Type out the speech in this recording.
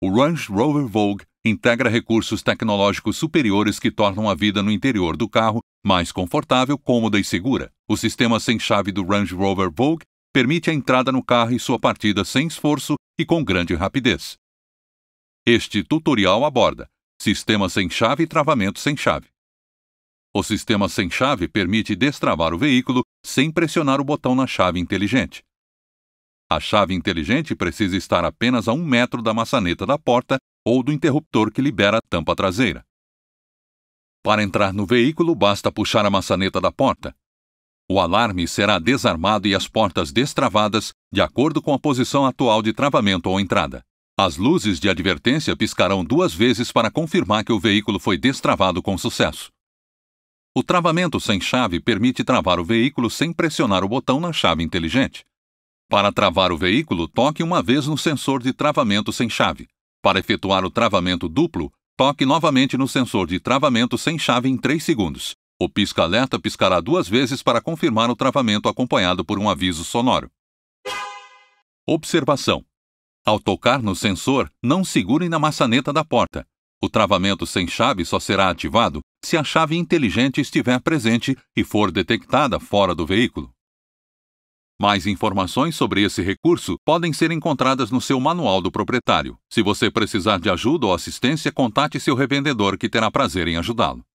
O Range Rover Vogue integra recursos tecnológicos superiores que tornam a vida no interior do carro mais confortável, cômoda e segura. O sistema sem chave do Range Rover Vogue permite a entrada no carro e sua partida sem esforço e com grande rapidez. Este tutorial aborda sistema sem chave e travamento sem chave. O sistema sem chave permite destravar o veículo sem pressionar o botão na chave inteligente. A chave inteligente precisa estar apenas a um metro da maçaneta da porta ou do interruptor que libera a tampa traseira. Para entrar no veículo, basta puxar a maçaneta da porta. O alarme será desarmado e as portas destravadas de acordo com a posição atual de travamento ou entrada. As luzes de advertência piscarão duas vezes para confirmar que o veículo foi destravado com sucesso. O travamento sem chave permite travar o veículo sem pressionar o botão na chave inteligente. Para travar o veículo, toque uma vez no sensor de travamento sem chave. Para efetuar o travamento duplo, toque novamente no sensor de travamento sem chave em 3 segundos. O pisca-alerta piscará duas vezes para confirmar o travamento acompanhado por um aviso sonoro. Observação: Ao tocar no sensor, não segure na maçaneta da porta. O travamento sem chave só será ativado se a chave inteligente estiver presente e for detectada fora do veículo. Mais informações sobre esse recurso podem ser encontradas no seu manual do proprietário. Se você precisar de ajuda ou assistência, contate seu revendedor que terá prazer em ajudá-lo.